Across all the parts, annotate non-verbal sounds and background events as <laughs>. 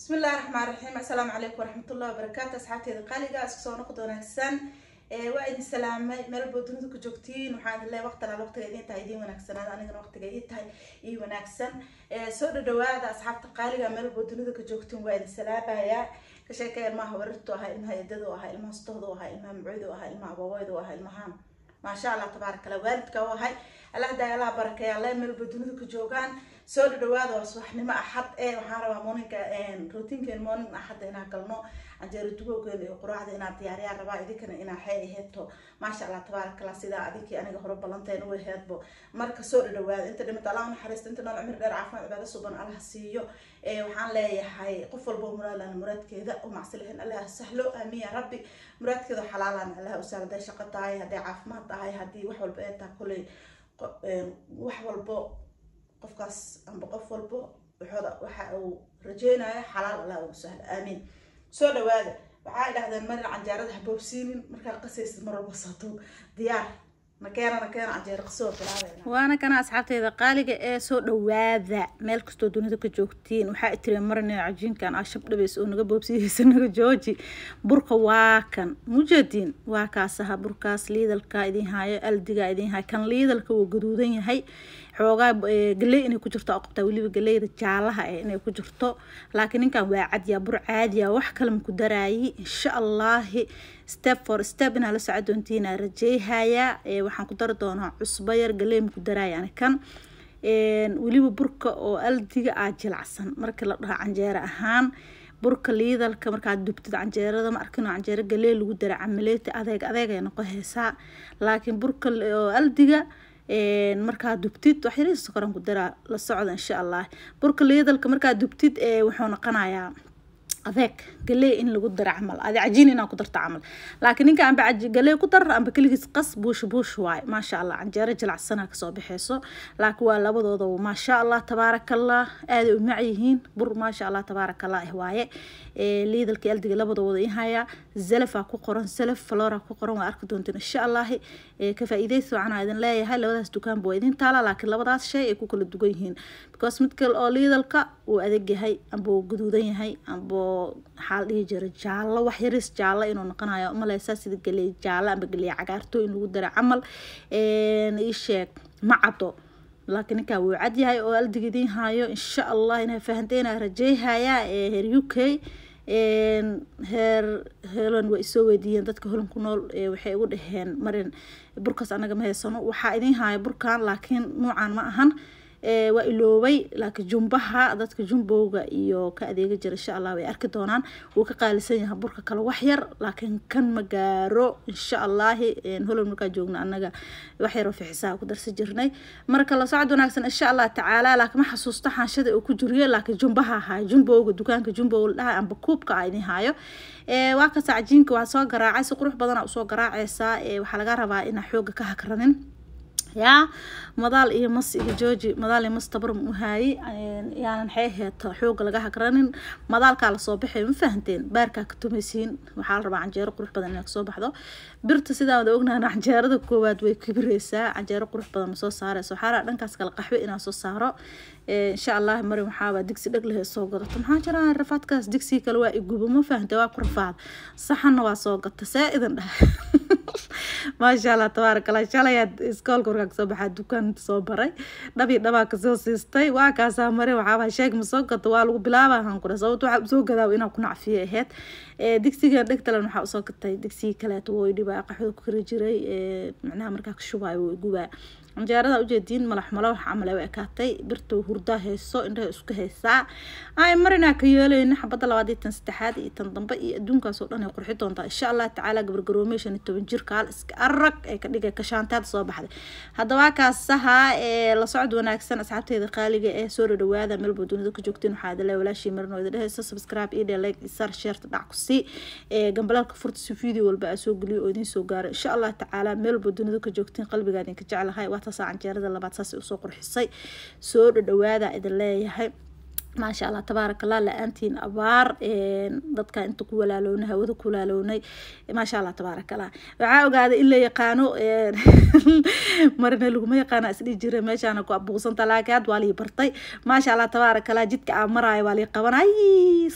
بسم الله الرحمن الرحيم السلام عليكم ورحمة الله وبركاته أصحابتي القالقة أسكسو نقد ونكسان وإن السلام مربو دنيا كجوكتين وحان الله وقت على الوقت قاعدين تايدين ونكسان أنا كان وقت قاعدين تاي إي ونكسان سود دوادا أصحابتي القالقة مربو دنيا كجوكتين وإن السلام يا كشكا ما هورتو هاي إنها يددو هاي المستهدو هاي إنها معودو هاي إنها بوايدو هاي المهام maasha allah tabaarak alla waalidka u ahay allah daa allah barakeeya alle meelba dunida ku joogaan soo dhadhawaada waa subaxnimo axad ee waxaan rabaa morninka routinkeen morning axad inaan galno canjeero dubowgeena iyo quraacda inaan diyaariyaa rabaa idinkana inaa xey aheedto maasha allah tabaarakala sidaa adinkii aniga hore balanteena u aheedbo marka soo dhadhawaada inta dhimata allah naxariista inta nool cumri dheer caafimaad cibaado suban allah siiyo waxaan leeyahay qof walba muraalan muraadkeeda u macsilehen allah sahlo aamiin ya rabbi muraadkeeda xalaalaan allah u sahlo shaqo tahay hadday caafimaad tahay haddii wax walba ee taa kuley wax walbo qofkaas amba qof walbo waxooda waxa uu rajeynayo xalaal allah ugu sahlo aamiin soo dhawaada waxay dhahdeen marin canjeerada habowsiinin markaa qasaysid mar walba diyaar waana kana asxaabteyda qaaliga ee soo dhawaada meel kastoo dunida ka joogtiin waxaa tireen marinaya cajiinkan aa shabdhabays oo naga boobsiyeysa <laughs> naga jooji burka waa kan mujadiin waa kaas aha burkaas liidalka idin haayo aldiga idin haayo kan liidalka wuu gaduudan yahay xoogaa eh, galey inay ku jirto aqabtaa weliba galeyda jaalaha eh inay ku jirto laakiin ninkan waa cadyaa bur caadiya wax kale maku daraayi insha allaahi step for step inaa la soco doontiinaa rajeyhayaa eh, waxaan ku dari doonaa cusbo yar galey maku daraaya ani eh, weliba burka oo aldiga aa ah jilacsan marka la dhaho canjeero ahaan burka liidalka markaad dubtid canjeerada ma arkin canjeero galee lagu dara camaleeti adeeg adeeg ay noqo heysaa laakiin burka oo aldiga markaa dubtid wax yar sokoran ku daraa la socda insha allah burka leedalka markaa dubtid wuxuu noqonayaa adeeg galey in lagu dara camal adi cajiin inaa ku darta camal laakiin ninka anba galey ku dar amba keligiis qas buush buush waay maasha allah canjeero jilacsanaa kasoo baxeyso laakiin waa labadoodaba maasha allah tabaarakallah aaday u macyihiin bur maasha allah tabaarakallah eh waaye liidalka aldiga labada wada inhaya zalafaa ku qoran salaf falora ku qoran waa arki doonteen insha allahi ka faa'iideysi wacan aa idin leeyahay labadaas dukaanba waa idin taala laakiin labadaas shay ay ku kala dugan yihiin because mid kale oo liidalka uu adeeg yahay amba guduudan yahay amba oo maxaa dhihi jiray jaalo wax yaris jaallo inuu noqonayo umaleysaa sida geley jaallo ama geley cagaarto in lagu dara camal ii sheeg ma caddo laakiin ninkaa wuu cadyahay oo aldigidin hayo insha allah inaa fahanteen aa ee heer u k heer helan waa isoo weydiiyeen dadka holan ku nool waxay ugu dhaheen marin burkaas anaga ma haysano waxaa idiin haya burkan laakiin nuucan ma ahan waa iloobay laakiin jumbaha dadka jumbowga iyo ka adeega jira insha allah way arki doonaan wuu ka qaalisan yahay burka kale wax yar laakiin kan ma gaaro insha allahi holland markaa joogna annaga wax yaroo fixisaha ku darsan jirnay marka la socod wanaagsan insha allah tacaala laakiin ma xasuusta xaanshada uu ku jiriyo laakiin jumbaha ahaa jumbowga dukaanka jumbow la amba kuubka a idin haayo waa kasa waa soo garaacay si qurux badana usoo garaacaysaa waxaa laga rabaa inaa xooga ka hagranin yaa madaal iyo mas iyo jooji madaal iyo mas tabar muhaay yaanan waxay aheyd xooga laga hagranin madaalkaa lasoo baxay ma fahanteen baarkaa ka tumaysiin waxaa la rabaa canjeero qurux badan inaa kasoo baxdo birta sidaan wada canjeerada koowaad way kibireysaa canjeero qurux badan ma soo saareyso waxaara dhankaas kale qaxwe inaa soo saaro insha allah marin waxaaba digsi dheg lehe soo gadato maxaa jiraa rafaadkaas digsi kale waa igubo ma fahante waa ku saxanna waa soo gata saa idan dhah <laughs> maasha allah tabaaraka allah yaad iskoolka markaa kasoo baxaa dukaanka soo baray dhabii dhabaa kasoo siistay waa kaasaa mare waxaaba sheeg masoo soo gata waa lagu bilaaba haan kudha sababto waxaa usoo gadaa inaa ku nacfiyo aheyd digsigan dhegtalan waxaa usoo gatay digsigii kaleeta woo dhibaa qaxwada ku kari jiray macnaha markaa ka shubaayo woo igubaa canjeerada ujeediin malaxmalo wax camale u ekaatay birtow hurdaa hayso indhaha isku haysaa ay marinaa ka yeelayna xabadda labaad iyo tan saddexaad iyo tan dambe iyo adduunkaasoo dhan ay qurxi doontaa insha allah tacaala gabargaroomey shan iyo toban jirka iska arag ee ka dhigay kashaantaada soo baxday haddaba kaasaha ee la socod wanaagsan asxaabteeda qaaliga ee soo dhadhawaada meelbo dunida ku joogtiin waxaa idin walaashii marno idin dhehaysa subscribe iyo like iyo sheerta dhac ku ee gambalaalka furta si video walba aa soo geliyo oo idiin soo gaaro insha allah tacaala meelbo dunida ka joogtiin qalbigaa idinka jeclahay waata intaasa canjeerada labaad saas usoo qurxisay soo dhadhawaada idin leeyahay maasha allah tabaarak allah la-aantiin abaar dadka inta ku walaalowna hawada ku walaalownay maasha allah tabaarak allah waxaa ogaaday in la yaqaano <laughs> marna laguma yaqaana isdhihi jira meeshaana ku abuuqsanta laakiin waa lii bartay maasha allah tabaarak allah jidka aa maraayo waa lii qabanay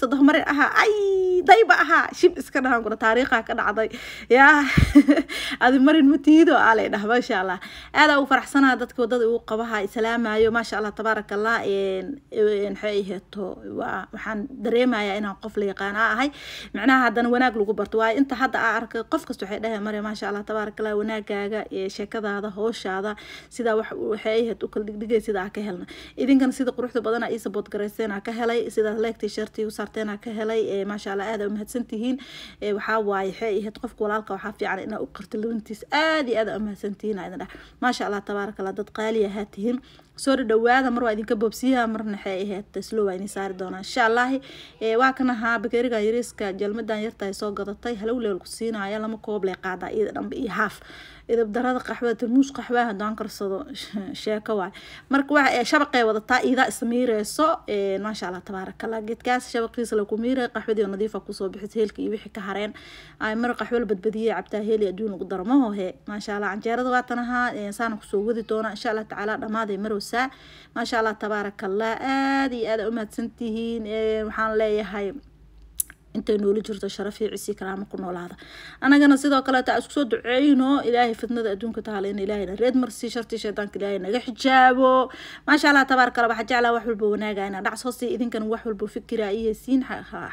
saddex marin ahaa ay dayba ahaa shib iska dhahan kura taariikha ka dhacday yaa <laughs> adi marin matiido alay dhah maasha allah aadaa u faraxsanaa dadka wadada ugu qabaha islaamayo maasha allah tabaaraka allah maxay aheeto waxaan dareemayaa inaan qof la yaqaan aa ahay micnaha haddana wanaag lagu barto waayo inta hadda aa arka qof kasta waxay dhahay mare maasha allah tabaaraka allah wanaagaaga sheekadaada howshaada sidaa waxay aheed u kala dhigdhigay sidaa ka helna idinkana sida quruxda badana ii sabood ka helay sidaad leegtii shartii u saarteena ka helay maasha allah aada umahadsantihiin eh, waxaa waaye waxay ahayd qofka walaalka waxaa fiican inaa u qarto luuntiis aada iyo aada mahadsantihiin idin dhah maasha allah tabaarakallah dad qaali ahaa tihiin soo dhadhawaada mar waa idinka boobsiyaha marna waxay ahayd slow waa idin saari doonaa insha allahi waa kan ahaa bakeriga yariiska jalmadan yartahay soo gadatay halow leel ku siinaya lama koob lee qaadaa iyada dhanba iyo haaf idab darada qaxwada tarmuus qaxwaha haddaan karsado sheeko waay marka waa shabaqay wadataa iidaa ismiireyso maasha allah tabaarakalla geedkaas shabaqiisa laku miiray qaxwadiio nadiifa ah kusoo bixis heelka iyo wixii ka hareen ay mar qaxwo la badbadiyay cabtaa heeli adduun ugu darmahohe maasha allah canjeerada waatan ahaa saana kusoo wadi doona insha allah tacaala dhamaaday marwas maashaa allah tabaaraka allah aada iyo aada umahadsantihiin waxaan leeyahay intay noola jirto sharaf iyo cisi kalaamo ku noolaada anagana sidoo kaleeta isku soo duceyno ilaahay fidnada adduunka tahaleyn ilaahayna reed marsii shartii shaydaanka ilaahay naga xijaabo maasha allah tabaaraka allah waxaa jeclaa wax walba wanaaga inaa dhacs hoose idinkan wax walba fikira iyo siin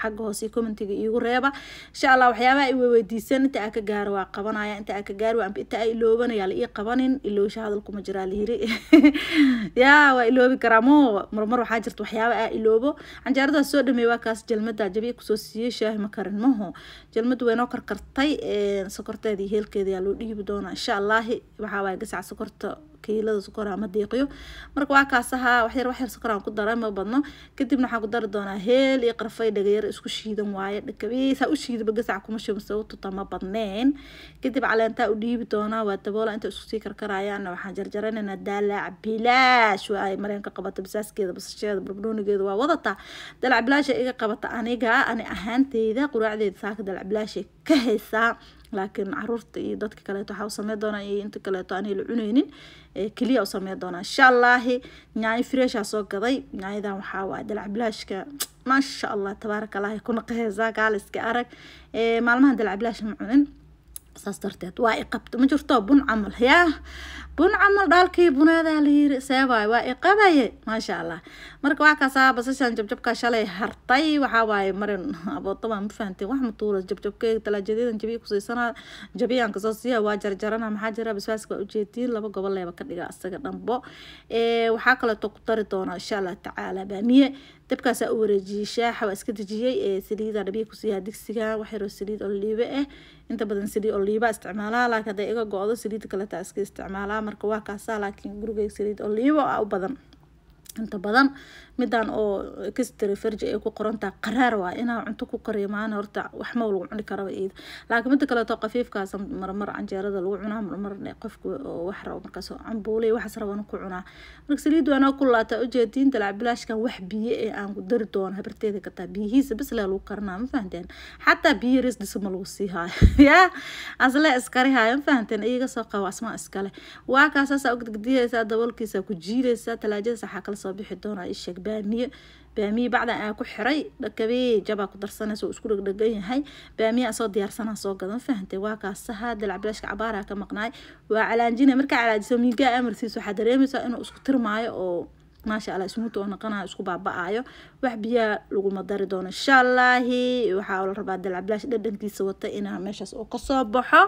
xagga hoose commentiga iigu reeba insha allah waxyaabaha ay weydiisan inta aa ka gaaro waa qabanaya inta aa ka gaaro amba inta aa iloobanaya la ii qabanin iloosha hadalkuma jiraa la yiri <laughs> yaa waa iloobi karaa mo marmar waxaa jirta waxyaaba aa iloobo canjeeradaas soo dhameey waa kaas jalmada jabiya kusoo siiyey shaahi ma karin maho jalmad weynoo karkartay sokorteeda iyo heelkeeda yaa loo dhiibi doonaa insha allaahi waxaa gasaca sokorta kiilada sokor ama diiqyo marka waa kaas ahaa waxyar waxyar sokor aan ku daray ma badno kadibna waxaan ku dari doonaa heel iyo qarfay dhagayar isku shiidan waaye dhakabiisa u shiidaba gasac kuma shubmase u tuta ma badneen kadib caleentaa u dhiibi doonaa waa daboola inta isku sii karkarayaanna waxaan jarjaranaynaa daalac bilaash waaye mareenka qabata basaaskeeda basasheeda barbanoonigeeda waa wadataa dalac bilaasha iga qabata aniga ani ahaanteyda quraacdeeda saaka dalac bilaasha ka haysaa لكن عرورتي إيه، دادك كلايتو حاو سمية دونا اي انت كلايتو اني لعنينين إيه، كليا او ان شاء الله نعي فريشا سوق قضي نعي دا محاوة دلع بلاشك ما شاء الله تبارك الله يكون قهزا قالسك ارك ايه مالما دلع بلاش saas darteed waa i qabta ma jirto bun camal yaah bun camal dhaalkii buneedaa layiri seewaay waa i qabaye maasha allah marka waa kaasaa basashan jabjabka shalay hartay waxaa marin <laughs> aboodabaa ma fahanteen wax matuura jabjabkeega talaajadeedan jabiya kusiisanaa jabiyaanka soo siiya waa jarjarana maxaa jira basbaaska waa ujeediin laba gobol ka dhiga asaga dhambo waxaa kaleeto ku dari doonaa insha allah tacaala baamiye dabkaasaa u wareejiyey shaaxa waa iska ee saliida dhabiga kusiiyaa digsiga waxyaro saliid oo liibe ah inta badan saliid oo liibaa isticmaalaa laakiin hadday iga go-do saliid kaletaa iska isticmaalaa marka waa kaasaa laakiin gurigay saliid oo liibo ah u badan inta badan midaan oo kistri farji ay ku qorantaha qaraar waa inaa cunto ku kariyo maana horta waxma lagu cuni karaba iida laakiin midda kaleeto qafiifkaas marmar canjeerada lagu cunaa marmar qofku wax rabo markaas cambuuley waxaas rabaan ku cunaa marka saliiddu anaa ku laata ujeediinta lacbilaashkan wax biyo eh aan ku dari doono habarteeda kataa biyihiisa bas lagu karinaa ma fahanteen xataa biyo res dhisa ma lagu sii haayo <laughs> yaa asle iskari ma fahanteen iyaga soo qaba asmaa iskale waa kaasaasaa u daboolkiisa ku jiidaysaa talaajadaas waxaa kala kasoo bixi doona isheeg baamiye baamiye bacdan aa ku xiray dhakabey jabaa ku darsanaysa oo isku dhegdhegan yahay baamiye aan diyaarsanaa soo gadan fahantay waa kaasaha dalcabilaashka cabaaraa ka maqnaay waa calaanjina markaa calaajiso miigaa amarsiis waxaa dareemaysaa inuu isku tirmaayo oo maasha alla ismuuta oo noqonayo isku baaba-aayo wax biyaa laguma dari doono insha allaahi waxaa la rabaa dalcabilaash dhadhankiisa wata inaa meeshaas oo kasoo baxo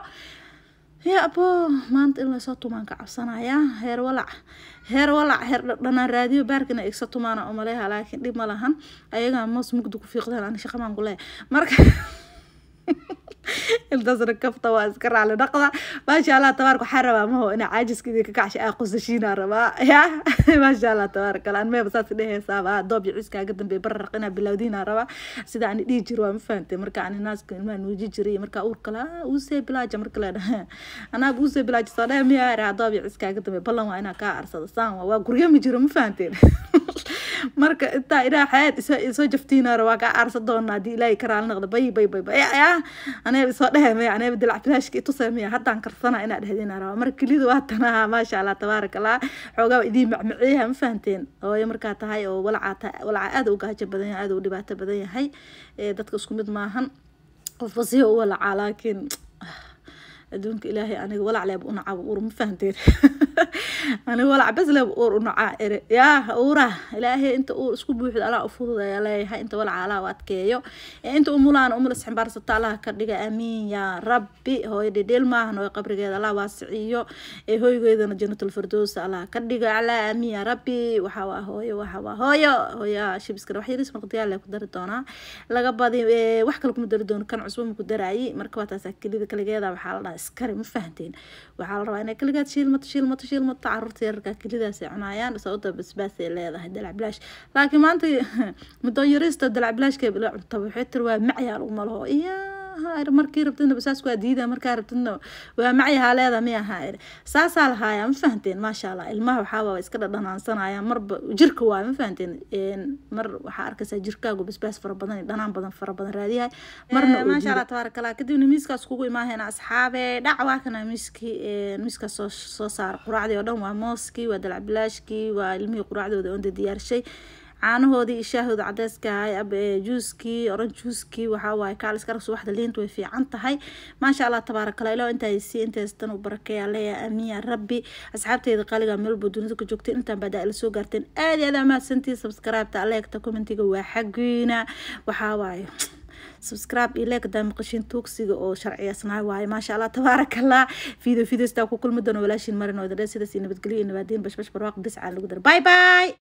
yaa abo maanta in laysoo tumaan ka cabsanayaa heer walac heer walac heer dhadhanaan raadiyo baarkina igsa tumaana oo maleeha laakiin dhib ma lahan ayagaa moos mugdi ku fiiqdaan ani shaqamaan ku leeya marka <laughs> intaas rakabta waa iska raali dhaqda maasha allah tabaark waxaan rabaa maho inaa caajiskidi ka kacsha aa qusashiina rabaa ya maasha allah tabaark allah anmayba saas dhehaysaaba doob iyo cuskaaga dambe bararaq inaa bilowdiina rabaa sida ani dhihi jir waa ma fahantay marka ani naaska ilmaha nuuji jiray marka uur kale uusee bilaaja marka la dhaha anaaba uusee bilaaja soo dheh miyaa iraa doob iyo cuskaaga dambe ballan waa inaa kaa arsada saan waa waa guryami jiro ma fahanteen marka intaa ilaa xayaad isoo jaftiina rabaa kaa aarsa doona haddii ilaahay karaalnaqda bay bay bay bay anaa soo dhehe maya anaa dilacfilaashka itusay maya haddaan karsana inaa hedina raba marka kelidu waa tanaha maasha allah tabaaraka allah xoogaaba waa idiin macmaceeyaha ma fahanteen hooyo markaa tahay oo walacaa walaca aada u gaajo badan yahay aada u dhibaato badan yahay dadka isku mid maahan qof wasiha u walacaa laakiin aduunka ilaahay aniga walac leeb u nacaa uur ma fahanteen aniga walac bas leeb uur u nacaa ere yaah uuraa ilaahay inta uur isku buuxda alaa u fududaya leeyahay inta walaca alaa u adkeeyo ee inta umulaana umul isximbaarsato allaha ka dhiga aamiin yaa rabbi hooyo dhedheel maahan hooyo qabrigeeda allah waasiciyo ee hooygeedana jannatul firdowsa allah ka dhiga alaa aamiin yaa rabbi waxaa waa hooyo waxaa waa hooyo hooya shibiskana wax yariis marqdiyaal lee ku dari doonaa laga badi wax kale kuma dari doono kan cusbo ma ku daraayi marka waa taasaa kelida kaligeeda waxaa la dhaha عسكري مفهمتين وحال روا انا كل قاد شيل مط شيل مط شيل مط تعرفتي ركا كل ذا سي عنايان بس بس اللي هذا هدلع بلاش لكن ما انت مدو يريستو دلع بلاش كيف لعب طبيحي تروى معيار ومالهو ايان markii rabta inaba saas waa diida markaa rabtidna waa macyahaa leeda mi ahaa saasaa lahaaya ma fahanteen maasha allah ilmaha waxaawaa iska dhadhanaansanaya marba jirka waay ma fahanteen mar waxaa arkaysaa jirkaagu basbaas fara badan iyo dhanaan badan fara badan raadiyahay marna maasha allah tabaaraka allah kadibna miiskaas kugu imaahayna asxaabe dhac waa kana miiskii miiskaas soo soo saara quraacdii oo dhan waa mooskii waa dalacbilaashkii waa ilmihii quraacdooda onda diyaarshay caanahoodii ishaahooda cadeyska ah juuskii oran juuskii waxaawaay kaaliska subaxda liinta way fiican tahay maasha allah tabaarakala ilo intaa sii intaastan u barakeeya leeya aamiya rabbi asxaabteeda qaaliga meelba dunida ka joogtay intaan baadaa ila soo gaarteen aad iyo aad amaadsantii subscribe-ta aleegta commentiga waa xagiina waxaawaaye subscribe iyo like daa maqashiin tuugsiga oo sharciyasnaa waaye maasha allah tabaaraka video videostaa ku kulmi doono walaashiin marinooda dhe sidaas iyo nabadgelyo iyo nabaadiin bashbash barwaaq biscaa lagu dara bye bye